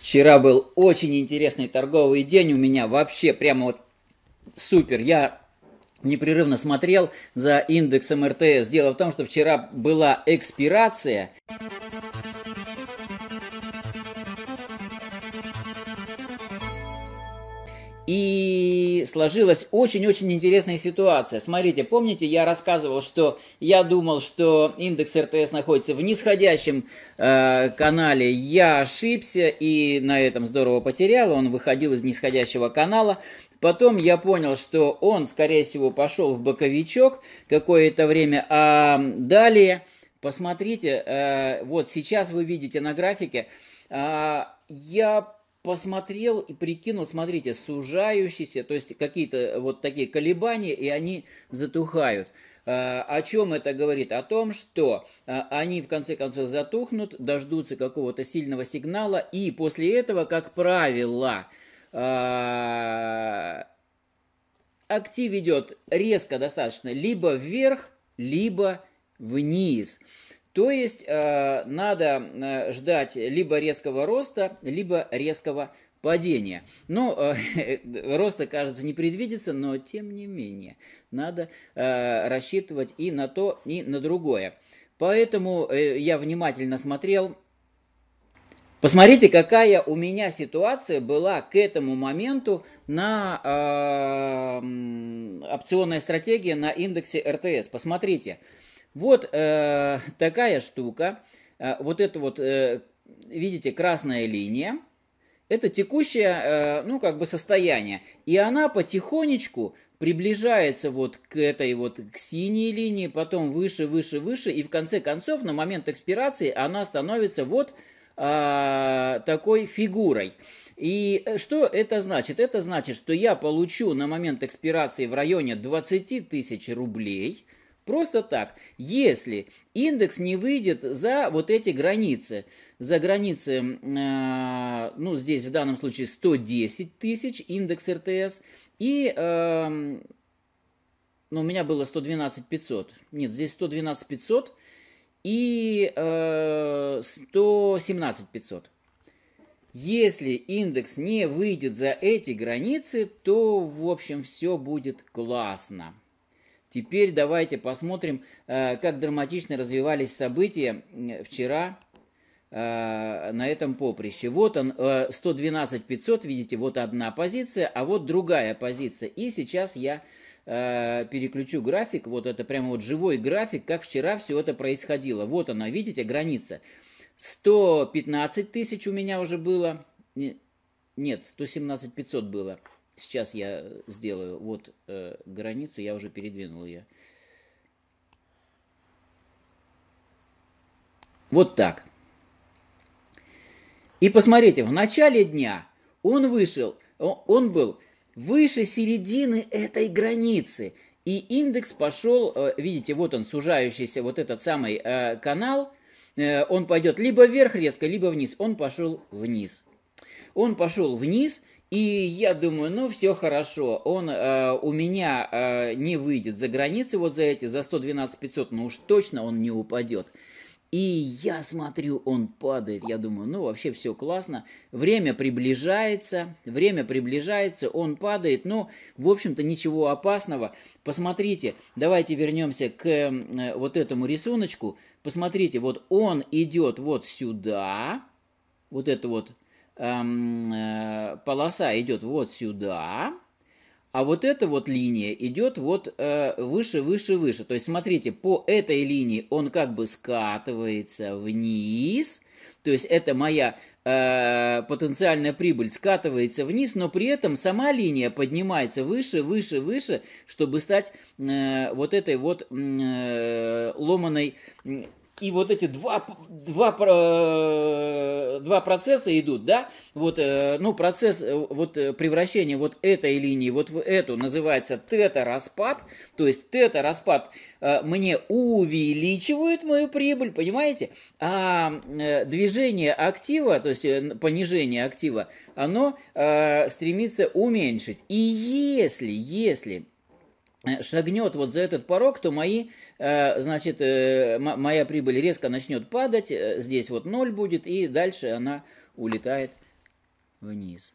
Вчера был очень интересный торговый день у меня, вообще прямо вот супер. Я непрерывно смотрел за индексом РТС. Дело в том, что вчера была экспирация. И сложилась очень-очень интересная ситуация. Смотрите, помните, я рассказывал, что я думал, что индекс РТС находится в нисходящем э, канале. Я ошибся и на этом здорово потерял. Он выходил из нисходящего канала. Потом я понял, что он, скорее всего, пошел в боковичок какое-то время. А далее, посмотрите, э, вот сейчас вы видите на графике, э, я посмотрел и прикинул, смотрите, сужающиеся, то есть какие-то вот такие колебания, и они затухают. А, о чем это говорит? О том, что а, они в конце концов затухнут, дождутся какого-то сильного сигнала, и после этого, как правило, а, актив идет резко достаточно либо вверх, либо вниз. То есть э, надо э, ждать либо резкого роста, либо резкого падения. Ну, э, роста, кажется, не предвидится, но тем не менее надо рассчитывать и на то, и на другое. Поэтому я внимательно смотрел Посмотрите, какая у меня ситуация была к этому моменту на опционной стратегии на индексе РТС. Посмотрите, вот э, такая штука. Э, вот это вот, э, видите, красная линия. Это текущее, э, ну, как бы состояние. И она потихонечку приближается вот к этой вот к синей линии, потом выше, выше, выше. И в конце концов, на момент экспирации, она становится вот э, такой фигурой. И э, что это значит? Это значит, что я получу на момент экспирации в районе 20 тысяч рублей – Просто так. Если индекс не выйдет за вот эти границы, за границы, э, ну, здесь в данном случае 110 тысяч индекс РТС, и, эм, ну, у меня было 112 500. Нет, здесь 112 500 и 117 э, 500. Если индекс не выйдет за эти границы, то, в общем, все будет классно. Теперь давайте посмотрим, э, как драматично развивались события вчера э, на этом поприще. Вот он, 112 э, 500, видите, вот одна позиция, а вот другая позиция. И сейчас я переключу график, вот это прямо вот живой график, как вчера все это происходило. Вот она, видите, граница. 115 тысяч у меня уже было, нет, 117 500 было. Сейчас я сделаю вот э, границу, я уже передвинул ее. Вот так. И посмотрите, в начале дня он вышел, он был выше середины этой границы. И индекс пошел, э, видите, вот он, сужающийся, вот этот самый э, канал, э, он пойдет либо вверх резко, либо вниз. Он пошел вниз. Он пошел вниз, и я думаю, ну все хорошо, он э, у меня э, не выйдет за границы вот за эти, за 112 500, ну уж точно он не упадет. И я смотрю, он падает. Я думаю, ну вообще все классно. Время приближается, время приближается, он падает. Ну, в общем-то, ничего опасного. Посмотрите, давайте вернемся к э, вот этому рисуночку. Посмотрите, вот он идет вот сюда. Вот это вот эм, э, полоса идет вот сюда, а вот эта вот линия идет вот э, выше, выше, выше. То есть, смотрите, по этой линии он как бы скатывается вниз. То есть, это моя э, потенциальная прибыль скатывается вниз, но при этом сама линия поднимается выше, выше, выше, чтобы стать э, вот этой вот э, ломаной и вот эти два, два, два процесса идут, да, вот, э, ну, процесс э, вот э, превращения вот этой линии вот в эту называется тета-распад, то есть тета-распад мне увеличивает мою прибыль, понимаете, а движение актива, то есть понижение актива, оно стремится уменьшить. И если, если Э, шагнет вот за этот порог, то мои, э, значит, э, моя прибыль резко начнет падать, здесь вот ноль будет, и дальше она улетает вниз.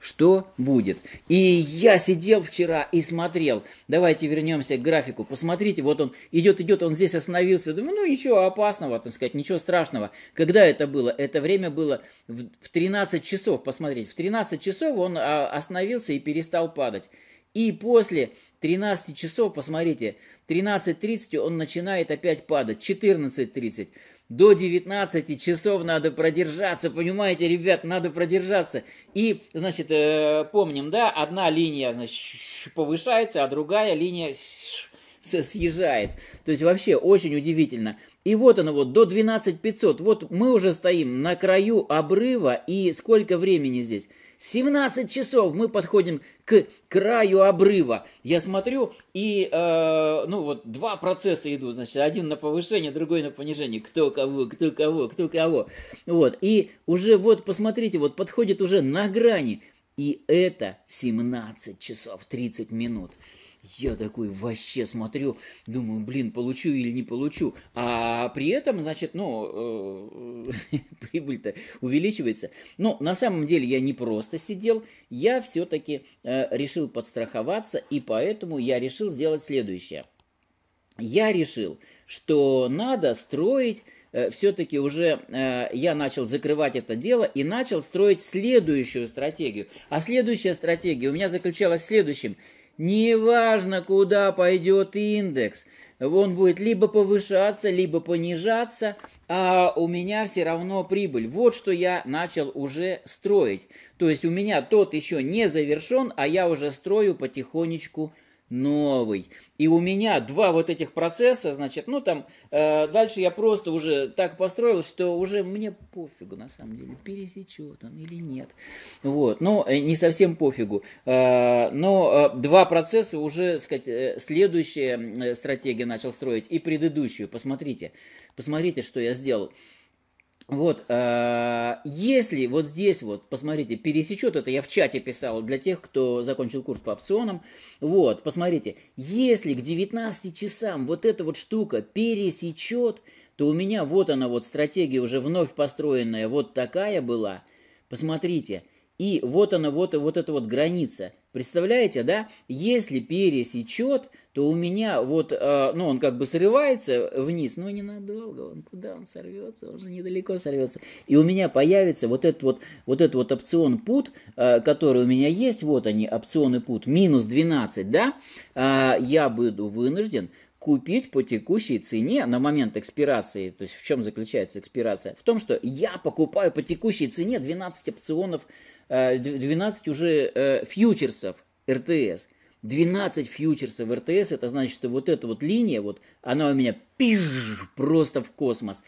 Что будет? И я сидел вчера и смотрел. Давайте вернемся к графику. Посмотрите, вот он идет, идет, он здесь остановился. Думаю, ну ничего опасного, там сказать, ничего страшного. Когда это было? Это время было в 13 часов, посмотрите. В 13 часов он а, остановился и перестал падать. И после 13 часов, посмотрите, 13.30 он начинает опять падать, 14.30. До 19 часов надо продержаться, понимаете, ребят, надо продержаться. И, значит, э, помним, да, одна линия значит, повышается, а другая линия съезжает. То есть вообще очень удивительно. И вот оно вот, до 12500. Вот мы уже стоим на краю обрыва, и сколько времени здесь? 17 часов мы подходим к краю обрыва. Я смотрю, и э, ну вот два процесса идут, значит, один на повышение, другой на понижение. Кто кого, кто кого, кто кого. Вот, и уже вот, посмотрите, вот подходит уже на грани. И это 17 часов 30 минут. Я такой вообще смотрю, думаю, блин, получу или не получу. А при этом, значит, ну, э, прибыль-то увеличивается. Но на самом деле я не просто сидел, я все-таки э, решил подстраховаться, и поэтому я решил сделать следующее. Я решил, что надо строить э, все-таки уже э, я начал закрывать это дело и начал строить следующую стратегию. А следующая стратегия у меня заключалась в следующем. Неважно, куда пойдет индекс, он будет либо повышаться, либо понижаться, а у меня все равно прибыль. Вот что я начал уже строить. То есть у меня тот еще не завершен, а я уже строю потихонечку прибыль новый. И у меня два вот этих процесса, значит, ну там, э, дальше я просто уже так построил, что уже мне пофигу, на самом деле, пересечет он или нет. Вот, ну, э, не совсем пофигу. Э, но э, два процесса уже, сказать, э, следующая стратегия начал строить и предыдущую. Посмотрите, посмотрите, что я сделал. Вот, а, если вот здесь вот, посмотрите, пересечет, это я в чате писал для тех, кто закончил курс по опционам, вот, посмотрите, если к 19 часам вот эта вот штука пересечет, то у меня вот она вот стратегия уже вновь построенная, вот такая была, посмотрите, и вот она, вот, вот эта вот граница. Представляете, да? Если пересечет, то у меня вот, э, ну, он как бы срывается вниз, но ненадолго, он куда он сорвется, он же недалеко сорвется. И у меня появится вот этот вот, вот этот вот опцион пут, э, который у меня есть, вот они, опционы пут, минус 12, да? Э, я буду вынужден купить по текущей цене на момент экспирации. То есть в чем заключается экспирация? В том, что я покупаю по текущей цене 12 опционов 12 э, уже э, фьючерсов РТС. 12 фьючерсов РТС, это значит, что вот эта вот линия, вот она у меня пиш, просто в космос.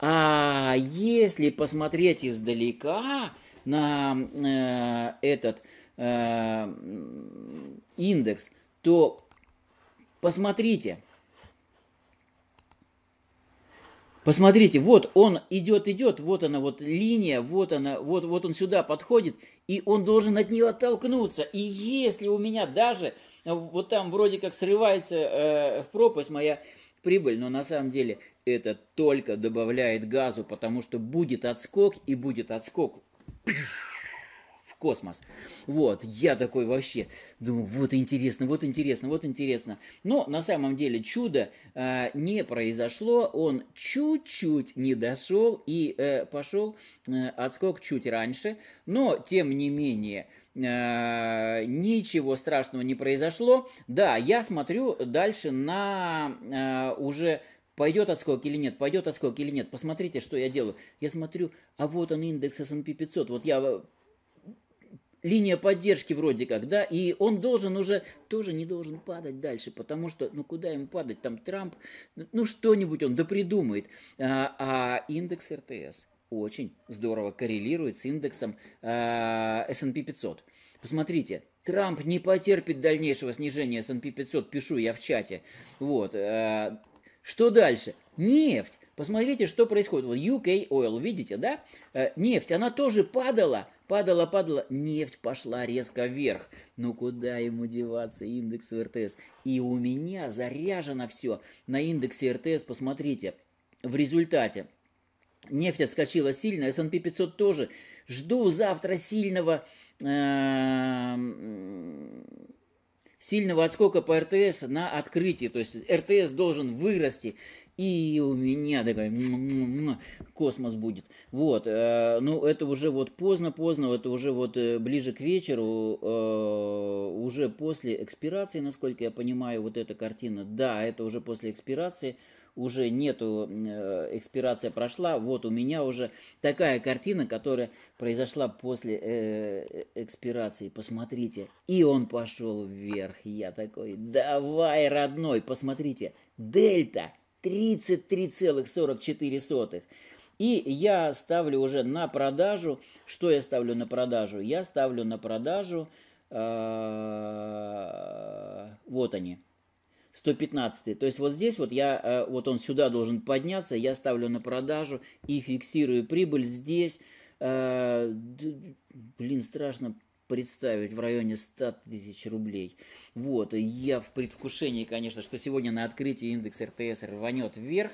А если посмотреть издалека на э, этот э, индекс, то посмотрите – Посмотрите, вот он идет, идет, вот она, вот линия, вот она, вот, вот он сюда подходит, и он должен от нее оттолкнуться. И если у меня даже э, вот там вроде как срывается э, в пропасть моя прибыль, но на самом деле это только добавляет газу, потому что будет отскок и будет отскок. Пих! космос. Вот, я такой вообще думаю, вот интересно, вот интересно, вот интересно. Но на самом деле чудо э, не произошло, он чуть-чуть не дошел и э, пошел э, отскок чуть раньше, но тем не менее э, ничего страшного не произошло. Да, я смотрю дальше на э, уже пойдет отскок или нет, пойдет отскок или нет. Посмотрите, что я делаю. Я смотрю, а вот он индекс S&P 500. Вот я линия поддержки вроде как, да, и он должен уже, тоже не должен падать дальше, потому что, ну куда ему падать, там Трамп, ну, ну что-нибудь он допридумает. А, а индекс РТС очень здорово коррелирует с индексом а, S&P 500. Посмотрите, Трамп не потерпит дальнейшего снижения S&P 500, пишу я в чате. Вот. А, что дальше? Нефть. Посмотрите, что происходит. Вот UK Oil, видите, да? Э, нефть, она тоже падала, Падала, падала, нефть пошла резко вверх. Ну куда ему деваться индекс РТС? И у меня заряжено все. На индексе РТС, посмотрите, в результате нефть отскочила сильно, S&P 500 тоже. Жду завтра сильного... Э -э сильного отскока по РТС на открытии. То есть РТС должен вырасти. И у меня такой космос будет. Вот. Э, ну, это уже вот поздно-поздно, это уже вот э, ближе к вечеру, э, уже после экспирации, насколько я понимаю, вот эта картина. Да, это уже после экспирации уже нету, э, экспирация прошла, вот у меня уже такая картина, которая произошла после э, э экспирации, посмотрите. И он пошел вверх, я такой, давай, родной, посмотрите, дельта 33,44. И я ставлю уже на продажу, что я ставлю на продажу? Я ставлю на продажу, э, вот они, 115. То есть вот здесь вот я, э, вот он сюда должен подняться, я ставлю на продажу и фиксирую прибыль здесь. Э, блин, страшно представить в районе 100 тысяч рублей. Вот, я в предвкушении, конечно, что сегодня на открытии индекс РТС рванет вверх.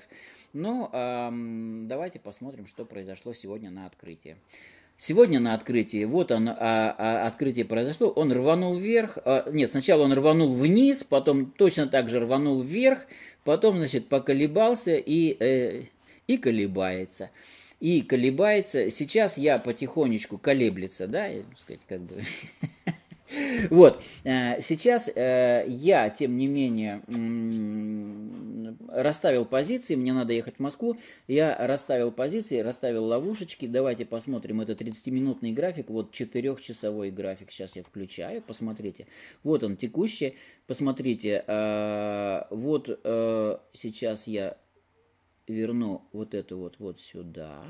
Но эм, давайте посмотрим, что произошло сегодня на открытии. Сегодня на открытии, вот оно а, а, открытие произошло, он рванул вверх, а, нет, сначала он рванул вниз, потом точно так же рванул вверх, потом, значит, поколебался и, э, и колебается. И колебается, сейчас я потихонечку колеблется, да, я, сказать, как бы Вот. Э, сейчас э, я, тем не менее, расставил позиции, мне надо ехать в Москву, я расставил позиции, расставил ловушечки, давайте посмотрим, это 30-минутный график, вот 4-часовой график, сейчас я включаю, посмотрите, вот он текущий, посмотрите, э, вот сейчас я верну вот эту вот вот сюда.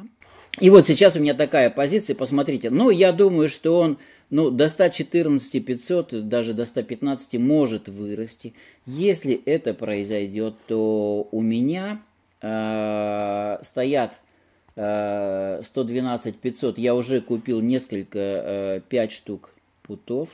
И вот сейчас у меня такая позиция, посмотрите. Ну, я думаю, что он ну, до 114 500, даже до 115 может вырасти. Если это произойдет, то у меня э, стоят э, 112 500. Я уже купил несколько, э, 5 штук путов,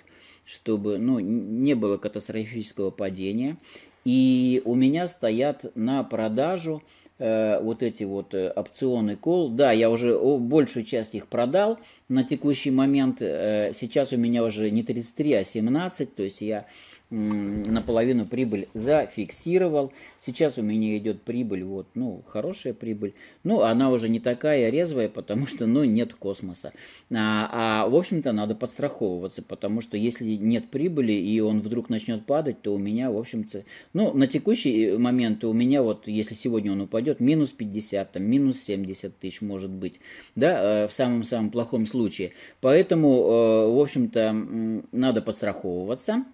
чтобы ну, не было катастрофического падения. И у меня стоят на продажу Э, вот эти вот э, опционы кол. Да, я уже большую часть их продал на текущий момент. Э, сейчас у меня уже не 33, а 17, то есть я наполовину прибыль зафиксировал. Сейчас у меня идет прибыль, вот, ну, хорошая прибыль. Ну, она уже не такая резвая, потому что, ну, нет космоса. А, а в общем-то, надо подстраховываться, потому что если нет прибыли, и он вдруг начнет падать, то у меня, в общем-то, ну, на текущий э, момент у меня вот, если сегодня он упадет, идет минус 50, там, минус 70 тысяч может быть, да, э, в самом-самом плохом случае. Поэтому, э, в общем-то, надо подстраховываться.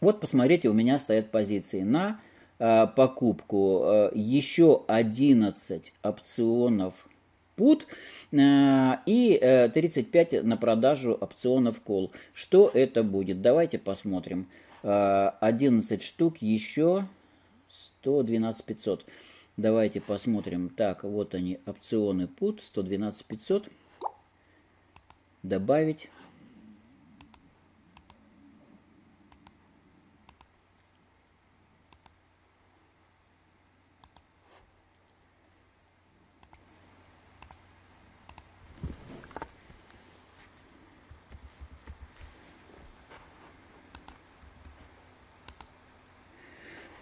Вот, посмотрите, у меня стоят позиции на э, покупку еще 11 опционов put и 35 на продажу опционов call. Что это будет? Давайте посмотрим. 11 штук еще 112 500. Давайте посмотрим. Так, вот они, опционы PUT 112 500. Добавить.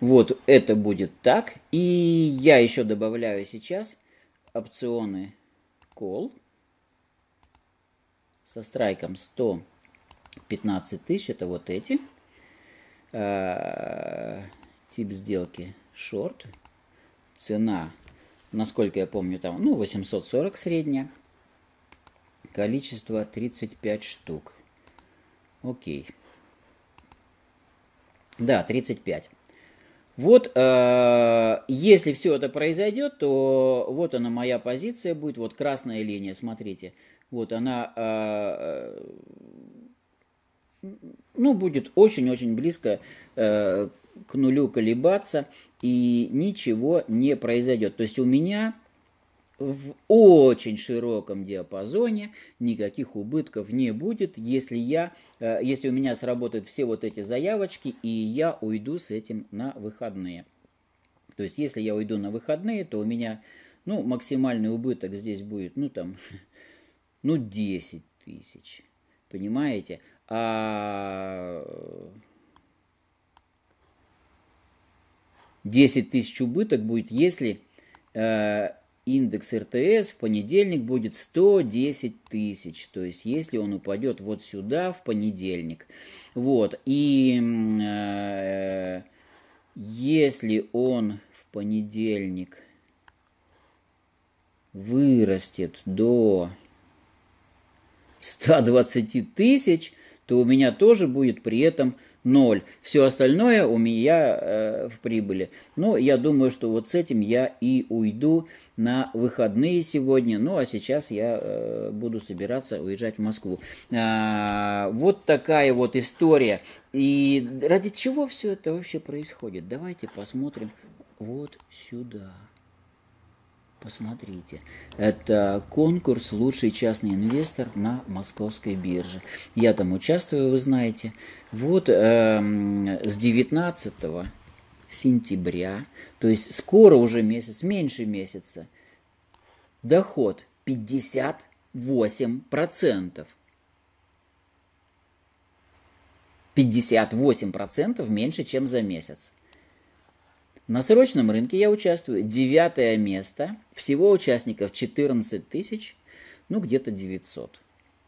Вот это будет так. И я еще добавляю сейчас опционы call со страйком 115 тысяч. Это вот эти. А, тип сделки short. Цена, насколько я помню, там ну 840 средняя. Количество 35 штук. Окей. Да, 35. Вот, э, если все это произойдет, то вот она моя позиция будет, вот красная линия, смотрите, вот она, э, э ну, будет очень-очень близко э, к нулю колебаться, и ничего не произойдет. То есть у меня в очень широком диапазоне никаких убытков не будет, если, я, э, если у меня сработают все вот эти заявочки, и я уйду с этим на выходные. То есть, если я уйду на выходные, то у меня ну, максимальный убыток здесь будет, ну, там, ну, 10 тысяч. Понимаете? А десять тысяч убыток будет, если э, индекс РТС в понедельник будет 110 тысяч. То есть, если он упадет вот сюда в понедельник. Вот. И э, если он в понедельник вырастет до 120 тысяч, то у меня тоже будет при этом ноль. Все остальное у меня э, в прибыли. Но ну, я думаю, что вот с этим я и уйду на выходные сегодня. Ну, а сейчас я э, буду собираться уезжать в Москву. А, вот такая вот история. И ради чего все это вообще происходит? Давайте посмотрим вот сюда. Посмотрите, это конкурс «Лучший частный инвестор на московской бирже». Я там участвую, вы знаете. Вот э, с 19 сентября, то есть скоро уже месяц, меньше месяца, доход 58%. 58% меньше, чем за месяц. На срочном рынке я участвую. Девятое место. Всего участников 14 тысяч, ну где-то 900.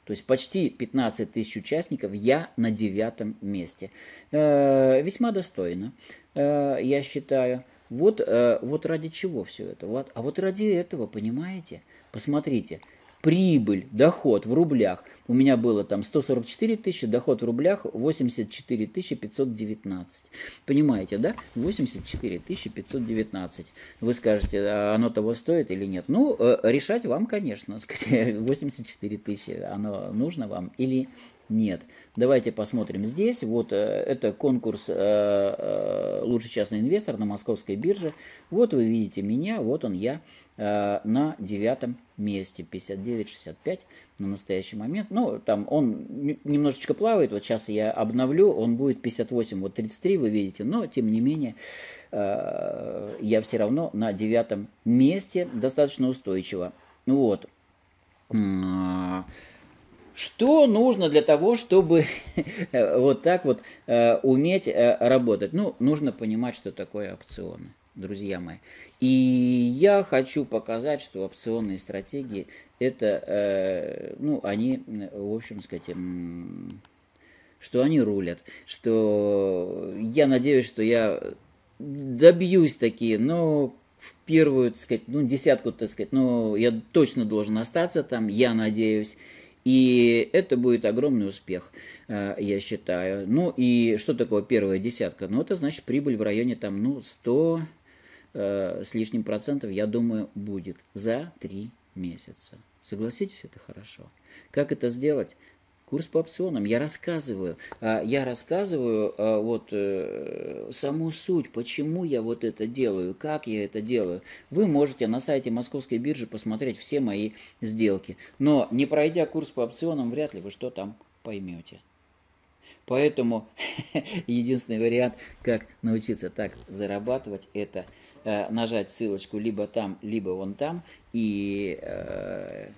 То есть почти 15 тысяч участников, я на девятом месте. Э, весьма достойно, э, я считаю. Вот, э, вот ради чего все это? Вот, а вот ради этого, понимаете? Посмотрите, прибыль, доход в рублях. У меня было там 144 тысячи, доход в рублях 84 тысячи 519. Понимаете, да? 84 тысячи 519. Вы скажете, «А оно того стоит или нет? Ну, э, решать вам, конечно. 84 тысячи, оно нужно вам или нет. Давайте посмотрим здесь. Вот э, это конкурс э, э, «Лучший частный инвестор» на московской бирже. Вот вы видите меня, вот он я на девятом месте, 59-65 на настоящий момент. Ну, там он немножечко плавает, вот сейчас я обновлю, он будет 58, вот 33 вы видите, но тем не менее я все равно на девятом месте достаточно устойчиво. Вот. Что нужно для того, чтобы э, вот так вот э, уметь э, работать? Ну, нужно понимать, что такое опционы, друзья мои. И я хочу показать, что опционные стратегии, это, э, ну, они, э, в общем сказать, что они рулят, что я надеюсь, что я добьюсь такие, но в первую, так сказать, ну, десятку, так сказать, ну, я точно должен остаться там, я надеюсь. И это будет огромный успех, э, я считаю. Ну и что такое первая десятка? Ну это значит прибыль в районе там, ну, 100 э, с лишним процентов, я думаю, будет за 3 месяца. Согласитесь, это хорошо. Как это сделать? Курс по опционам. Я рассказываю, а, я рассказываю а, вот э, саму суть, почему я вот это делаю, как я это делаю. Вы можете на сайте Московской биржи посмотреть все мои сделки. Но не пройдя курс по опционам, вряд ли вы что там поймете. Поэтому единственный вариант, как научиться так зарабатывать, это э, нажать ссылочку либо там, либо вон там и э,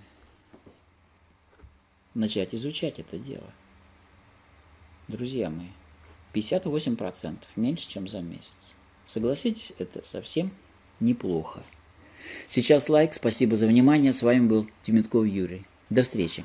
начать изучать это дело. Друзья мои, 58% меньше, чем за месяц. Согласитесь, это совсем неплохо. Сейчас лайк, спасибо за внимание. С вами был Демитков Юрий. До встречи.